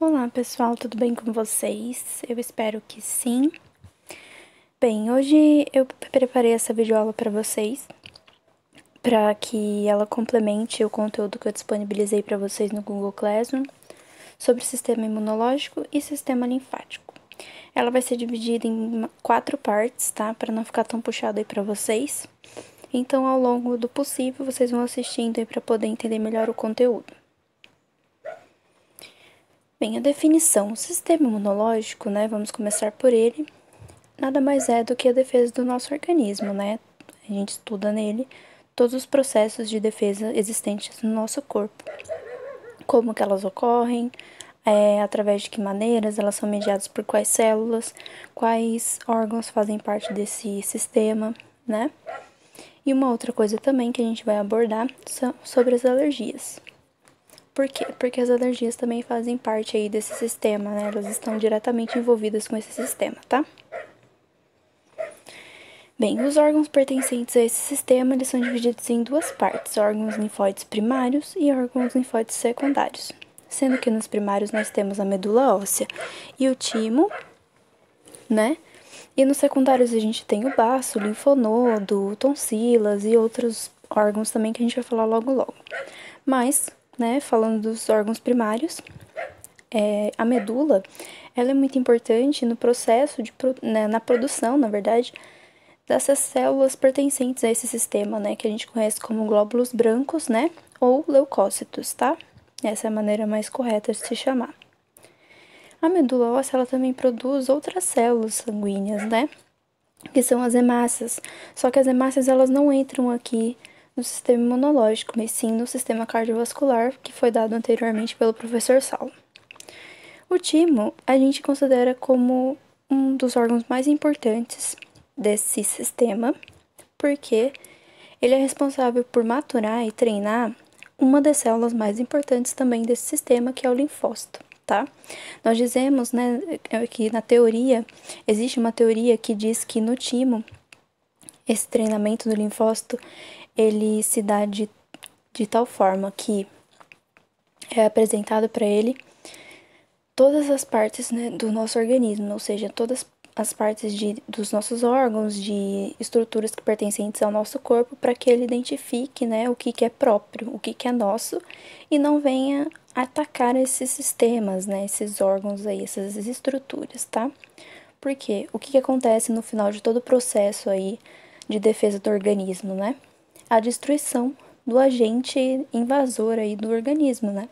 Olá pessoal, tudo bem com vocês? Eu espero que sim. Bem, hoje eu preparei essa videoaula para vocês, para que ela complemente o conteúdo que eu disponibilizei para vocês no Google Classroom sobre sistema imunológico e sistema linfático. Ela vai ser dividida em quatro partes, tá? Para não ficar tão puxado aí para vocês. Então, ao longo do possível, vocês vão assistindo aí para poder entender melhor o conteúdo. Bem, a definição. O sistema imunológico, né? Vamos começar por ele. Nada mais é do que a defesa do nosso organismo, né? A gente estuda nele todos os processos de defesa existentes no nosso corpo. Como que elas ocorrem, é, através de que maneiras elas são mediadas por quais células, quais órgãos fazem parte desse sistema, né? E uma outra coisa também que a gente vai abordar são sobre as alergias. Por quê? Porque as alergias também fazem parte aí desse sistema, né? Elas estão diretamente envolvidas com esse sistema, tá? Bem, os órgãos pertencentes a esse sistema eles são divididos em duas partes, órgãos linfóides primários e órgãos linfóides secundários. Sendo que nos primários nós temos a medula óssea e o timo, né? E nos secundários a gente tem o baço, o linfonodo, tonsilas e outros órgãos também que a gente vai falar logo logo. Mas né, falando dos órgãos primários, é, a medula, ela é muito importante no processo de né, na produção, na verdade, dessas células pertencentes a esse sistema, né, que a gente conhece como glóbulos brancos, né, ou leucócitos, tá? Essa é a maneira mais correta de se chamar. A medula óssea ela também produz outras células sanguíneas, né? Que são as hemácias. Só que as hemácias elas não entram aqui no sistema imunológico, mas sim no sistema cardiovascular, que foi dado anteriormente pelo professor Sal. O timo a gente considera como um dos órgãos mais importantes desse sistema, porque ele é responsável por maturar e treinar uma das células mais importantes também desse sistema, que é o linfócito, tá? Nós dizemos, né, que na teoria, existe uma teoria que diz que no timo, esse treinamento do linfócito, ele se dá de, de tal forma que é apresentado para ele todas as partes né, do nosso organismo, ou seja, todas as partes de, dos nossos órgãos, de estruturas que pertencentes ao nosso corpo, para que ele identifique né, o que, que é próprio, o que, que é nosso, e não venha atacar esses sistemas, né, esses órgãos aí, essas estruturas, tá? Porque o que, que acontece no final de todo o processo aí de defesa do organismo, né? a destruição do agente invasor aí do organismo, né?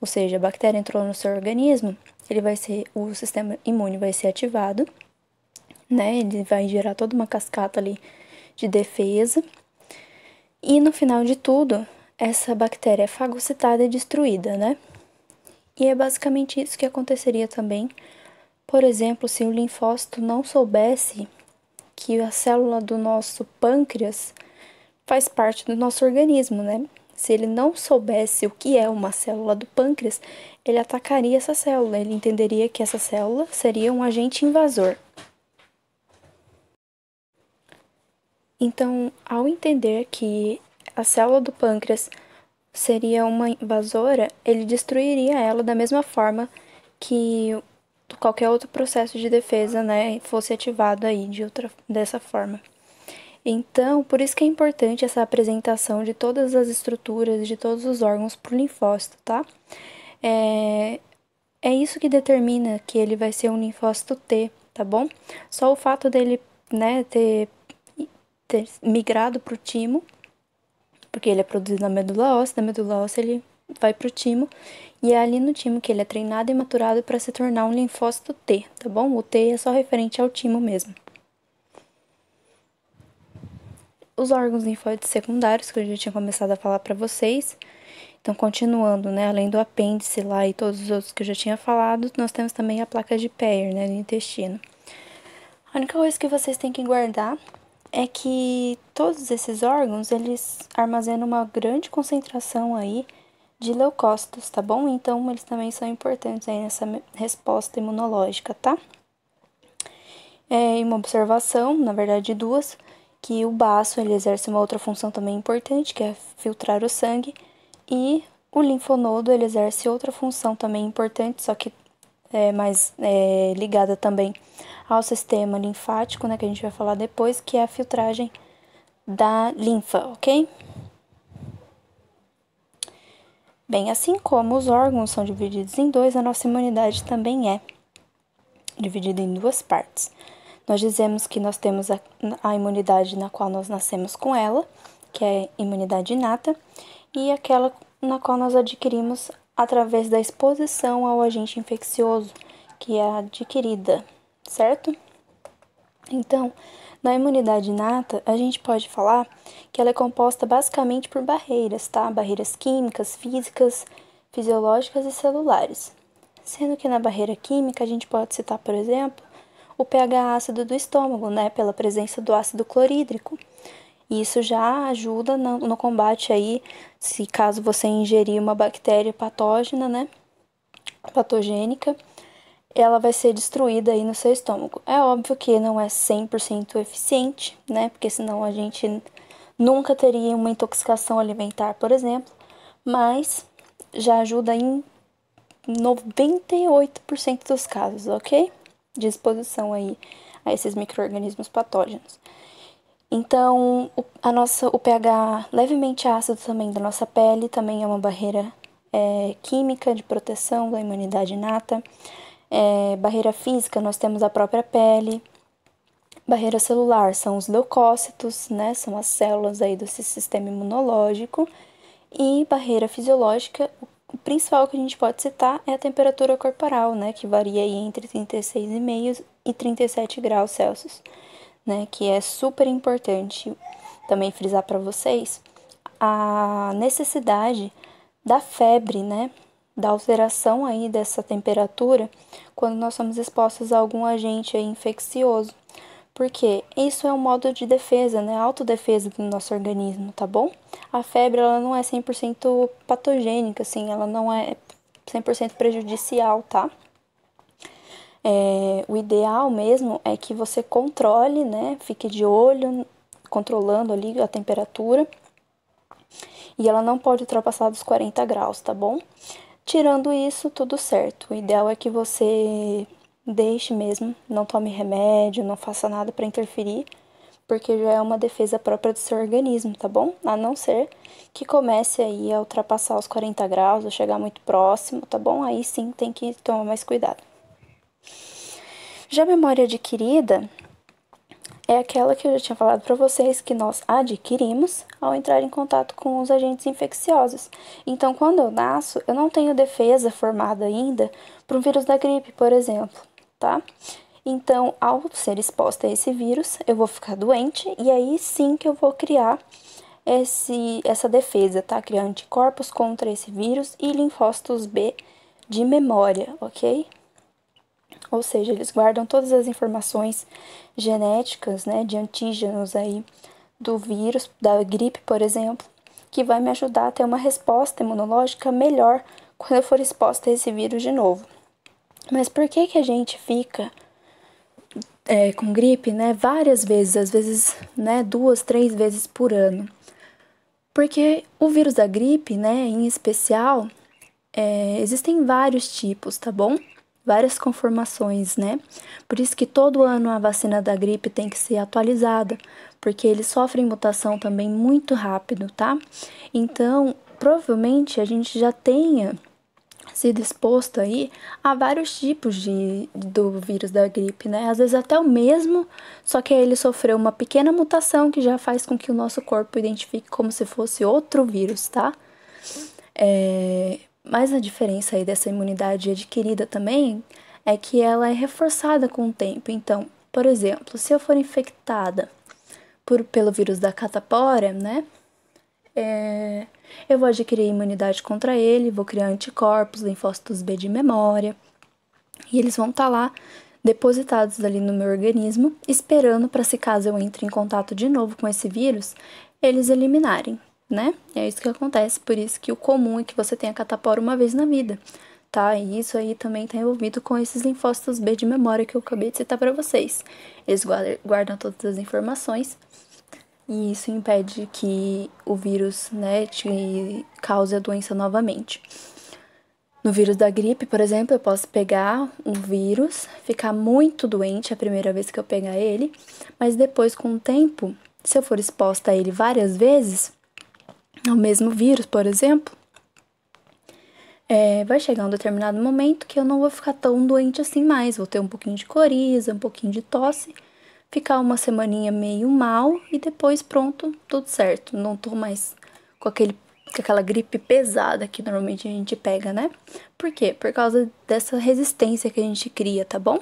Ou seja, a bactéria entrou no seu organismo, ele vai ser o sistema imune vai ser ativado, né? Ele vai gerar toda uma cascata ali de defesa. E no final de tudo, essa bactéria é fagocitada e destruída, né? E é basicamente isso que aconteceria também, por exemplo, se o linfócito não soubesse que a célula do nosso pâncreas faz parte do nosso organismo, né? Se ele não soubesse o que é uma célula do pâncreas, ele atacaria essa célula, ele entenderia que essa célula seria um agente invasor. Então, ao entender que a célula do pâncreas seria uma invasora, ele destruiria ela da mesma forma que qualquer outro processo de defesa, né, fosse ativado aí de outra dessa forma. Então, por isso que é importante essa apresentação de todas as estruturas, de todos os órgãos para o linfócito, tá? É, é isso que determina que ele vai ser um linfócito T, tá bom? Só o fato dele né, ter, ter migrado para o timo, porque ele é produzido na medula óssea, da medula óssea ele vai para o timo, e é ali no timo que ele é treinado e maturado para se tornar um linfócito T, tá bom? O T é só referente ao timo mesmo. os órgãos linfóides secundários, que eu já tinha começado a falar para vocês. Então, continuando, né, além do apêndice lá e todos os outros que eu já tinha falado, nós temos também a placa de Peyer, né, do intestino. A única coisa que vocês têm que guardar é que todos esses órgãos, eles armazenam uma grande concentração aí de leucócitos, tá bom? Então, eles também são importantes aí nessa resposta imunológica, tá? É, uma observação, na verdade duas, que o baço ele exerce uma outra função também importante, que é filtrar o sangue, e o linfonodo ele exerce outra função também importante, só que é mais é, ligada também ao sistema linfático, né, que a gente vai falar depois, que é a filtragem da linfa, ok? Bem, assim como os órgãos são divididos em dois, a nossa imunidade também é dividida em duas partes. Nós dizemos que nós temos a, a imunidade na qual nós nascemos com ela, que é imunidade inata, e aquela na qual nós adquirimos através da exposição ao agente infeccioso, que é adquirida, certo? Então, na imunidade inata, a gente pode falar que ela é composta basicamente por barreiras, tá? Barreiras químicas, físicas, fisiológicas e celulares. Sendo que na barreira química a gente pode citar, por exemplo, o pH ácido do estômago, né, pela presença do ácido clorídrico. isso já ajuda no, no combate aí, se caso você ingerir uma bactéria patógena, né, patogênica, ela vai ser destruída aí no seu estômago. É óbvio que não é 100% eficiente, né? Porque senão a gente nunca teria uma intoxicação alimentar, por exemplo, mas já ajuda em 98% dos casos, ok? de exposição aí a esses micro-organismos patógenos. Então, a nossa, o pH levemente ácido também da nossa pele também é uma barreira é, química de proteção da imunidade inata. É, barreira física, nós temos a própria pele. Barreira celular são os leucócitos, né? São as células aí do sistema imunológico. E barreira fisiológica, o o principal que a gente pode citar é a temperatura corporal, né, que varia aí entre 36,5 e 37 graus Celsius, né, que é super importante também frisar para vocês a necessidade da febre, né, da alteração aí dessa temperatura quando nós somos expostos a algum agente infeccioso, porque isso é um modo de defesa, né? Autodefesa do nosso organismo, tá bom? A febre, ela não é 100% patogênica, assim, ela não é 100% prejudicial, tá? É, o ideal mesmo é que você controle, né? Fique de olho, controlando ali a temperatura. E ela não pode ultrapassar dos 40 graus, tá bom? Tirando isso, tudo certo. O ideal é que você deixe mesmo, não tome remédio, não faça nada para interferir, porque já é uma defesa própria do seu organismo, tá bom? A não ser que comece aí a ultrapassar os 40 graus ou chegar muito próximo, tá bom? Aí sim tem que tomar mais cuidado. Já a memória adquirida é aquela que eu já tinha falado para vocês que nós adquirimos ao entrar em contato com os agentes infecciosos. Então, quando eu nasço, eu não tenho defesa formada ainda para um vírus da gripe, por exemplo tá? Então, ao ser exposta a esse vírus, eu vou ficar doente e aí sim que eu vou criar esse, essa defesa, tá? Criar anticorpos contra esse vírus e linfócitos B de memória, ok? Ou seja, eles guardam todas as informações genéticas, né, de antígenos aí do vírus, da gripe, por exemplo, que vai me ajudar a ter uma resposta imunológica melhor quando eu for exposta a esse vírus de novo. Mas por que, que a gente fica é, com gripe, né? Várias vezes, às vezes, né? Duas, três vezes por ano. Porque o vírus da gripe, né? Em especial, é, existem vários tipos, tá bom? Várias conformações, né? Por isso que todo ano a vacina da gripe tem que ser atualizada, porque eles sofrem mutação também muito rápido, tá? Então, provavelmente a gente já tenha sido exposto aí a vários tipos de, do vírus da gripe, né? Às vezes até o mesmo, só que ele sofreu uma pequena mutação que já faz com que o nosso corpo identifique como se fosse outro vírus, tá? É, mas a diferença aí dessa imunidade adquirida também é que ela é reforçada com o tempo. Então, por exemplo, se eu for infectada por, pelo vírus da catapora, né? É, eu vou adquirir imunidade contra ele, vou criar anticorpos, linfócitos B de memória, e eles vão estar tá lá depositados ali no meu organismo, esperando para se caso eu entre em contato de novo com esse vírus, eles eliminarem, né? É isso que acontece, por isso que o comum é que você tenha catapora uma vez na vida, tá? E isso aí também está envolvido com esses linfócitos B de memória que eu acabei de citar para vocês. Eles guardam todas as informações e isso impede que o vírus né, te cause a doença novamente. No vírus da gripe, por exemplo, eu posso pegar um vírus, ficar muito doente é a primeira vez que eu pegar ele, mas depois, com o tempo, se eu for exposta a ele várias vezes, ao mesmo vírus, por exemplo, é, vai chegar um determinado momento que eu não vou ficar tão doente assim mais, vou ter um pouquinho de coriza, um pouquinho de tosse, ficar uma semaninha meio mal e depois pronto, tudo certo. Não tô mais com aquele com aquela gripe pesada que normalmente a gente pega, né? Por quê? Por causa dessa resistência que a gente cria, tá bom?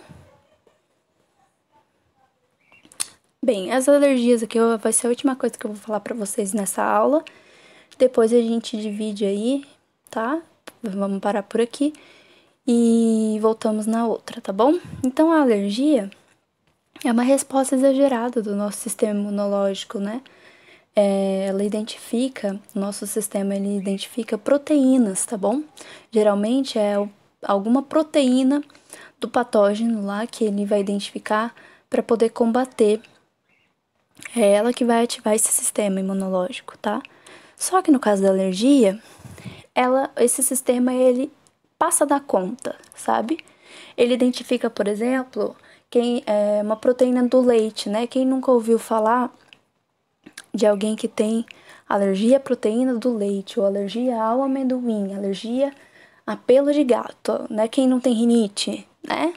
Bem, as alergias aqui vai ser a última coisa que eu vou falar para vocês nessa aula. Depois a gente divide aí, tá? Vamos parar por aqui e voltamos na outra, tá bom? Então a alergia é uma resposta exagerada do nosso sistema imunológico, né? É, ela identifica, o nosso sistema ele identifica proteínas, tá bom? Geralmente é alguma proteína do patógeno lá que ele vai identificar para poder combater. É ela que vai ativar esse sistema imunológico, tá? Só que no caso da alergia, ela, esse sistema ele passa da conta, sabe? Ele identifica, por exemplo, quem é uma proteína do leite, né? Quem nunca ouviu falar de alguém que tem alergia à proteína do leite, ou alergia ao amendoim, alergia a pelo de gato, né? Quem não tem rinite, né?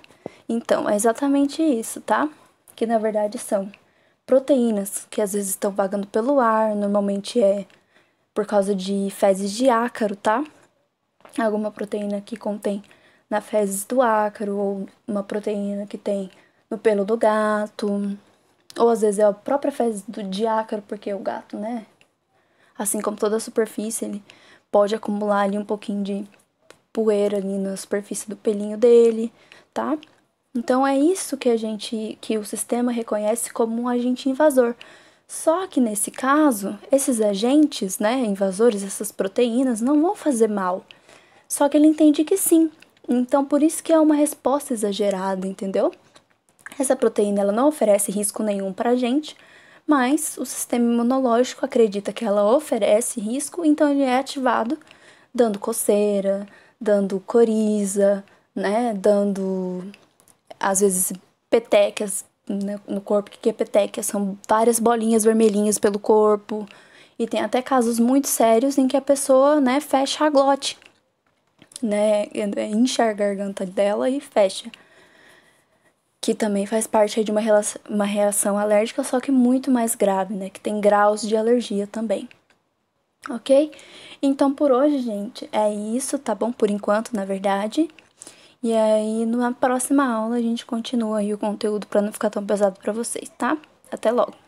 Então, é exatamente isso, tá? Que na verdade são proteínas que às vezes estão vagando pelo ar, normalmente é por causa de fezes de ácaro, tá? Alguma proteína que contém na fezes do ácaro ou uma proteína que tem no pelo do gato, ou às vezes é a própria fezes do de porque o gato, né? Assim como toda a superfície, ele pode acumular ali um pouquinho de poeira ali na superfície do pelinho dele, tá? Então é isso que a gente, que o sistema reconhece como um agente invasor. Só que nesse caso, esses agentes, né, invasores, essas proteínas, não vão fazer mal. Só que ele entende que sim. Então por isso que é uma resposta exagerada, entendeu? Essa proteína ela não oferece risco nenhum para a gente, mas o sistema imunológico acredita que ela oferece risco, então ele é ativado, dando coceira, dando coriza, né, dando às vezes petecas né, no corpo, o que é petequia? São várias bolinhas vermelhinhas pelo corpo. E tem até casos muito sérios em que a pessoa, né, fecha a glote, né, enche a garganta dela e fecha que também faz parte de uma, relação, uma reação alérgica, só que muito mais grave, né? Que tem graus de alergia também. Ok? Então por hoje, gente, é isso, tá bom? Por enquanto, na verdade. E aí, na próxima aula, a gente continua aí o conteúdo para não ficar tão pesado para vocês, tá? Até logo!